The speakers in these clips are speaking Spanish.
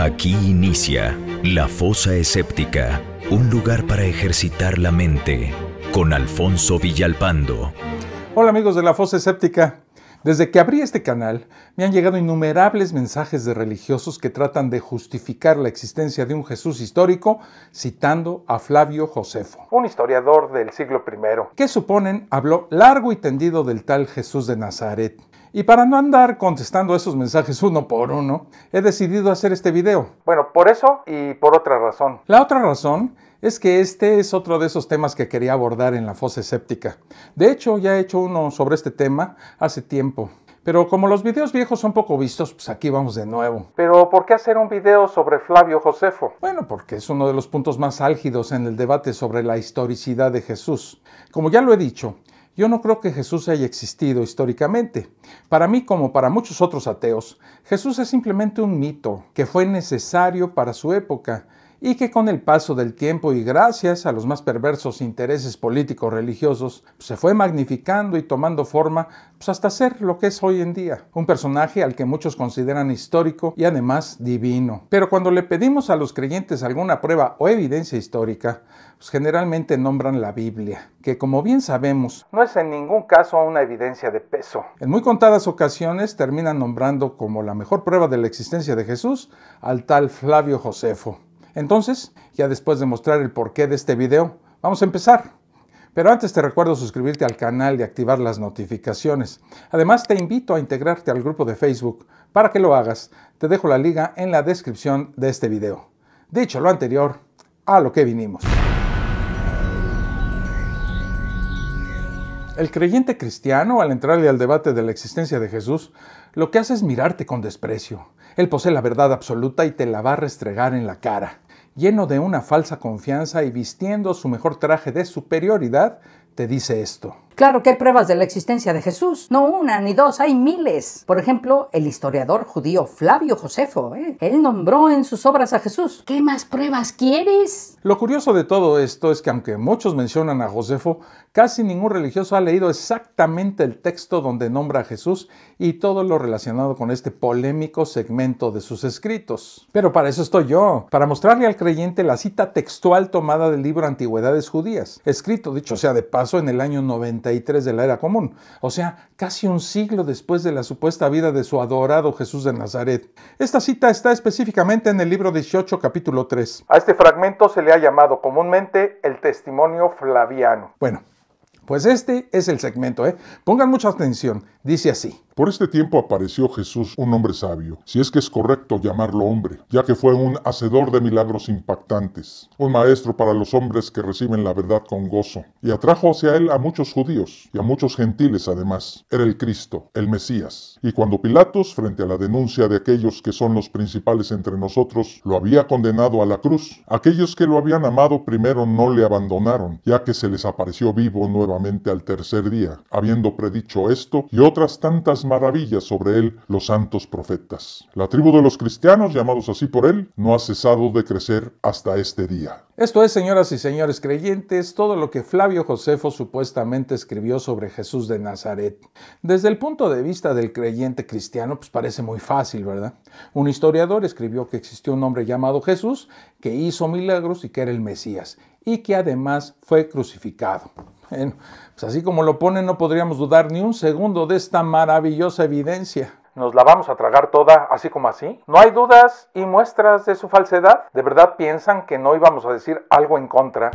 Aquí inicia La Fosa Escéptica, un lugar para ejercitar la mente, con Alfonso Villalpando. Hola amigos de La Fosa Escéptica, desde que abrí este canal, me han llegado innumerables mensajes de religiosos que tratan de justificar la existencia de un Jesús histórico citando a Flavio Josefo, un historiador del siglo I, que suponen habló largo y tendido del tal Jesús de Nazaret. Y para no andar contestando esos mensajes uno por uno, he decidido hacer este video. Bueno, por eso y por otra razón. La otra razón es que este es otro de esos temas que quería abordar en la fosa escéptica. De hecho, ya he hecho uno sobre este tema hace tiempo. Pero como los videos viejos son poco vistos, pues aquí vamos de nuevo. Pero ¿por qué hacer un video sobre Flavio Josefo? Bueno, porque es uno de los puntos más álgidos en el debate sobre la historicidad de Jesús. Como ya lo he dicho, yo no creo que Jesús haya existido históricamente. Para mí, como para muchos otros ateos, Jesús es simplemente un mito que fue necesario para su época y que con el paso del tiempo y gracias a los más perversos intereses políticos religiosos se fue magnificando y tomando forma pues, hasta ser lo que es hoy en día, un personaje al que muchos consideran histórico y además divino. Pero cuando le pedimos a los creyentes alguna prueba o evidencia histórica, pues, generalmente nombran la Biblia, que como bien sabemos no es en ningún caso una evidencia de peso. En muy contadas ocasiones terminan nombrando como la mejor prueba de la existencia de Jesús al tal Flavio Josefo entonces, ya después de mostrar el porqué de este video, vamos a empezar. Pero antes te recuerdo suscribirte al canal y activar las notificaciones. Además, te invito a integrarte al grupo de Facebook. Para que lo hagas, te dejo la liga en la descripción de este video. Dicho lo anterior, a lo que vinimos. El creyente cristiano, al entrarle al debate de la existencia de Jesús, lo que hace es mirarte con desprecio. Él posee la verdad absoluta y te la va a restregar en la cara. Lleno de una falsa confianza y vistiendo su mejor traje de superioridad, te dice esto. Claro que hay pruebas de la existencia de Jesús, no una ni dos, hay miles. Por ejemplo, el historiador judío Flavio Josefo, ¿eh? él nombró en sus obras a Jesús. ¿Qué más pruebas quieres? Lo curioso de todo esto es que aunque muchos mencionan a Josefo, casi ningún religioso ha leído exactamente el texto donde nombra a Jesús y todo lo relacionado con este polémico segmento de sus escritos. Pero para eso estoy yo, para mostrarle al creyente la cita textual tomada del libro Antigüedades Judías, escrito, dicho sea de paso, en el año 90 de la era común, o sea, casi un siglo después de la supuesta vida de su adorado Jesús de Nazaret. Esta cita está específicamente en el libro 18, capítulo 3. A este fragmento se le ha llamado comúnmente el testimonio flaviano. Bueno, pues este es el segmento, ¿eh? Pongan mucha atención. Dice así. Por este tiempo apareció Jesús un hombre sabio, si es que es correcto llamarlo hombre, ya que fue un hacedor de milagros impactantes, un maestro para los hombres que reciben la verdad con gozo, y atrajo hacia él a muchos judíos y a muchos gentiles además. Era el Cristo, el Mesías. Y cuando Pilatos, frente a la denuncia de aquellos que son los principales entre nosotros, lo había condenado a la cruz, aquellos que lo habían amado primero no le abandonaron, ya que se les apareció vivo nuevamente al tercer día, habiendo predicho esto y otros tantas maravillas sobre él los santos profetas. La tribu de los cristianos, llamados así por él, no ha cesado de crecer hasta este día. Esto es, señoras y señores creyentes, todo lo que Flavio Josefo supuestamente escribió sobre Jesús de Nazaret. Desde el punto de vista del creyente cristiano, pues parece muy fácil, ¿verdad? Un historiador escribió que existió un hombre llamado Jesús, que hizo milagros y que era el Mesías, y que además fue crucificado. Bueno, pues así como lo pone no podríamos dudar ni un segundo de esta maravillosa evidencia. ¿Nos la vamos a tragar toda así como así? No hay dudas y muestras de su falsedad. ¿De verdad piensan que no íbamos a decir algo en contra?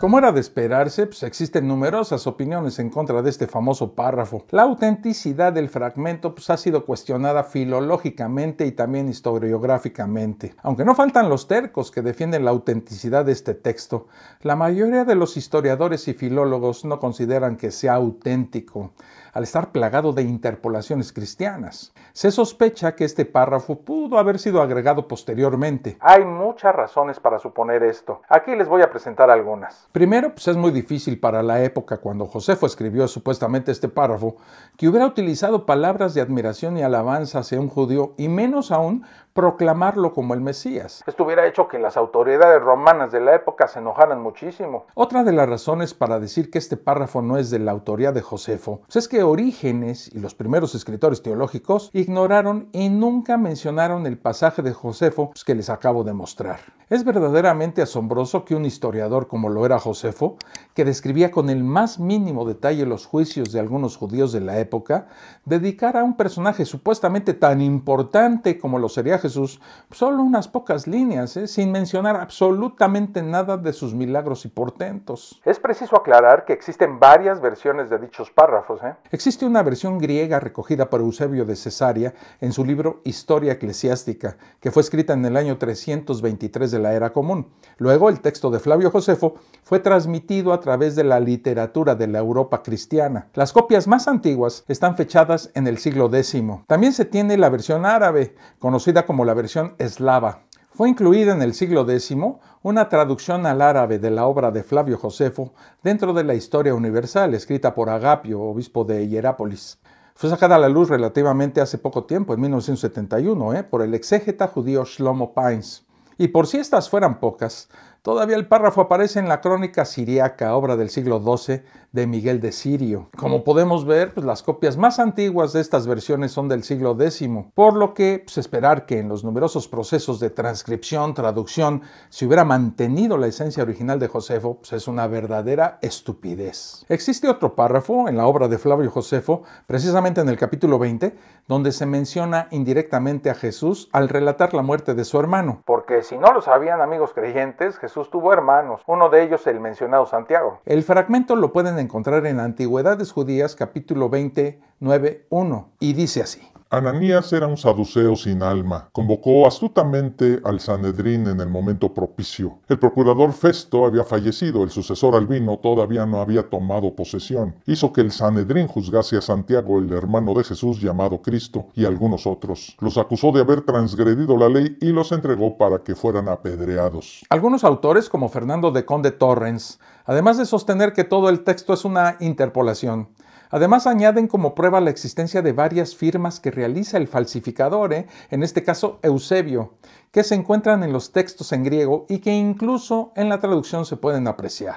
Como era de esperarse, pues, existen numerosas opiniones en contra de este famoso párrafo. La autenticidad del fragmento pues, ha sido cuestionada filológicamente y también historiográficamente. Aunque no faltan los tercos que defienden la autenticidad de este texto, la mayoría de los historiadores y filólogos no consideran que sea auténtico, al estar plagado de interpolaciones cristianas. Se sospecha que este párrafo pudo haber sido agregado posteriormente. Hay muchas razones para suponer esto. Aquí les voy a presentar algunas. Primero, pues es muy difícil para la época cuando Josefo escribió supuestamente este párrafo que hubiera utilizado palabras de admiración y alabanza hacia un judío y menos aún proclamarlo como el Mesías. Esto hubiera hecho que las autoridades romanas de la época se enojaran muchísimo. Otra de las razones para decir que este párrafo no es de la autoría de Josefo pues, es que Orígenes y los primeros escritores teológicos ignoraron y nunca mencionaron el pasaje de Josefo pues, que les acabo de mostrar. Es verdaderamente asombroso que un historiador como lo era Josefo, que describía con el más mínimo detalle los juicios de algunos judíos de la época, dedicar a un personaje supuestamente tan importante como lo sería Jesús solo unas pocas líneas, ¿eh? sin mencionar absolutamente nada de sus milagros y portentos. Es preciso aclarar que existen varias versiones de dichos párrafos. ¿eh? Existe una versión griega recogida por Eusebio de Cesarea en su libro Historia Eclesiástica, que fue escrita en el año 323 de la era común. Luego el texto de Flavio Josefo fue transmitido a través de la literatura de la Europa cristiana. Las copias más antiguas están fechadas en el siglo X. También se tiene la versión árabe, conocida como la versión eslava. Fue incluida en el siglo X una traducción al árabe de la obra de Flavio Josefo dentro de la Historia Universal, escrita por Agapio, obispo de Hierápolis. Fue sacada a la luz relativamente hace poco tiempo, en 1971, ¿eh? por el exégeta judío Shlomo Pines. Y por si estas fueran pocas, Todavía el párrafo aparece en la crónica siriaca, obra del siglo XII de Miguel de Sirio. Como mm. podemos ver, pues, las copias más antiguas de estas versiones son del siglo X, por lo que pues, esperar que en los numerosos procesos de transcripción, traducción, se hubiera mantenido la esencia original de Josefo pues, es una verdadera estupidez. Existe otro párrafo en la obra de Flavio Josefo, precisamente en el capítulo 20, donde se menciona indirectamente a Jesús al relatar la muerte de su hermano. Porque si no lo sabían amigos creyentes, Jesús tuvo hermanos, uno de ellos el mencionado Santiago. El fragmento lo pueden encontrar en Antigüedades Judías capítulo 20, 9, 1 y dice así. Ananías era un saduceo sin alma. Convocó astutamente al Sanedrín en el momento propicio. El procurador Festo había fallecido, el sucesor Albino todavía no había tomado posesión. Hizo que el Sanedrín juzgase a Santiago, el hermano de Jesús llamado Cristo, y algunos otros. Los acusó de haber transgredido la ley y los entregó para que fueran apedreados. Algunos autores, como Fernando de Conde Torrens, además de sostener que todo el texto es una interpolación, Además añaden como prueba la existencia de varias firmas que realiza el falsificador, ¿eh? en este caso Eusebio, que se encuentran en los textos en griego y que incluso en la traducción se pueden apreciar.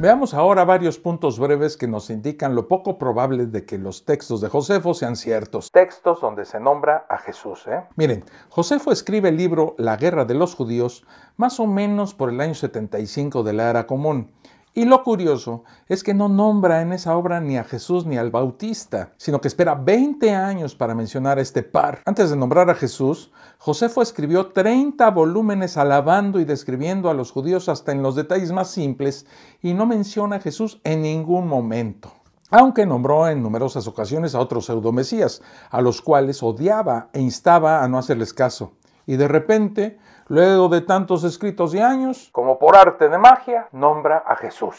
Veamos ahora varios puntos breves que nos indican lo poco probable de que los textos de Josefo sean ciertos. Textos donde se nombra a Jesús. ¿eh? Miren, Josefo escribe el libro La Guerra de los Judíos más o menos por el año 75 de la era común y lo curioso es que no nombra en esa obra ni a Jesús ni al Bautista, sino que espera 20 años para mencionar a este par. Antes de nombrar a Jesús, Josefo escribió 30 volúmenes alabando y describiendo a los judíos hasta en los detalles más simples y no menciona a Jesús en ningún momento aunque nombró en numerosas ocasiones a otros pseudo-mesías, a los cuales odiaba e instaba a no hacerles caso. Y de repente Luego de tantos escritos y años, como por arte de magia, nombra a Jesús.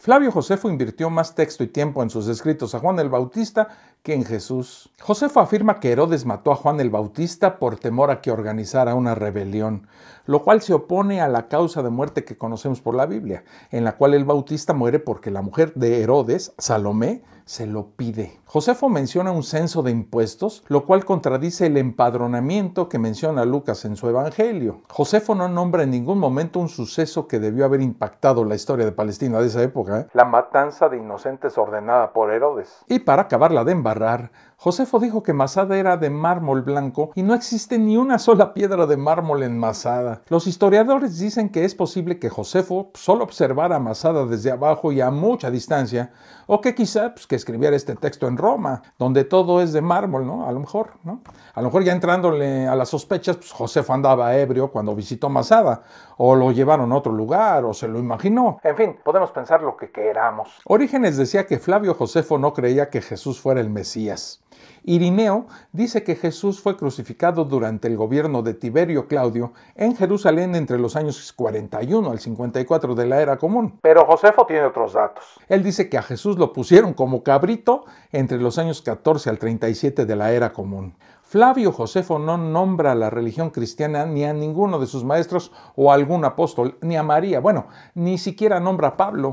Flavio Josefo invirtió más texto y tiempo en sus escritos a Juan el Bautista que en Jesús. Josefo afirma que Herodes mató a Juan el Bautista por temor a que organizara una rebelión, lo cual se opone a la causa de muerte que conocemos por la Biblia, en la cual el Bautista muere porque la mujer de Herodes, Salomé, se lo pide. Josefo menciona un censo de impuestos, lo cual contradice el empadronamiento que menciona Lucas en su Evangelio. Josefo no nombra en ningún momento un suceso que debió haber impactado la historia de Palestina de esa época, ¿eh? la matanza de inocentes ordenada por Herodes. Y para acabar la agarrar Josefo dijo que Masada era de mármol blanco y no existe ni una sola piedra de mármol en Masada. Los historiadores dicen que es posible que Josefo solo observara Masada desde abajo y a mucha distancia, o que quizá pues, que escribiera este texto en Roma, donde todo es de mármol, ¿no? A lo mejor, ¿no? A lo mejor ya entrándole a las sospechas, pues, Josefo andaba ebrio cuando visitó Masada, o lo llevaron a otro lugar, o se lo imaginó. En fin, podemos pensar lo que queramos. Orígenes decía que Flavio Josefo no creía que Jesús fuera el Mesías. Irineo dice que Jesús fue crucificado durante el gobierno de Tiberio Claudio en Jerusalén entre los años 41 al 54 de la era común. Pero Josefo tiene otros datos. Él dice que a Jesús lo pusieron como cabrito entre los años 14 al 37 de la era común. Flavio Josefo no nombra a la religión cristiana ni a ninguno de sus maestros o algún apóstol, ni a María, bueno, ni siquiera nombra a Pablo.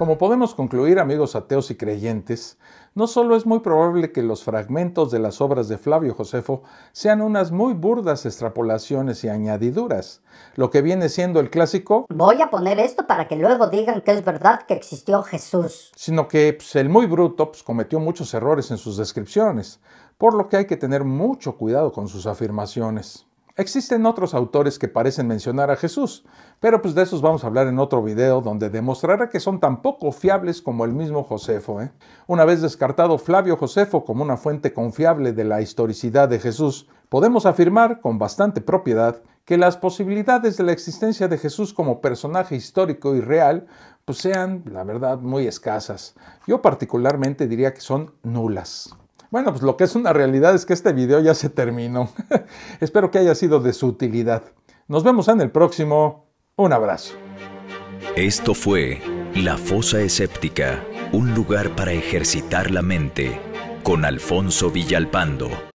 Como podemos concluir, amigos ateos y creyentes, no solo es muy probable que los fragmentos de las obras de Flavio Josefo sean unas muy burdas extrapolaciones y añadiduras, lo que viene siendo el clásico Voy a poner esto para que luego digan que es verdad que existió Jesús, sino que pues, el muy bruto pues, cometió muchos errores en sus descripciones, por lo que hay que tener mucho cuidado con sus afirmaciones. Existen otros autores que parecen mencionar a Jesús, pero pues de esos vamos a hablar en otro video donde demostrará que son tan poco fiables como el mismo Josefo. ¿eh? Una vez descartado Flavio Josefo como una fuente confiable de la historicidad de Jesús, podemos afirmar con bastante propiedad que las posibilidades de la existencia de Jesús como personaje histórico y real pues sean, la verdad, muy escasas. Yo particularmente diría que son nulas. Bueno, pues lo que es una realidad es que este video ya se terminó. Espero que haya sido de su utilidad. Nos vemos en el próximo. Un abrazo. Esto fue La Fosa Escéptica, un lugar para ejercitar la mente, con Alfonso Villalpando.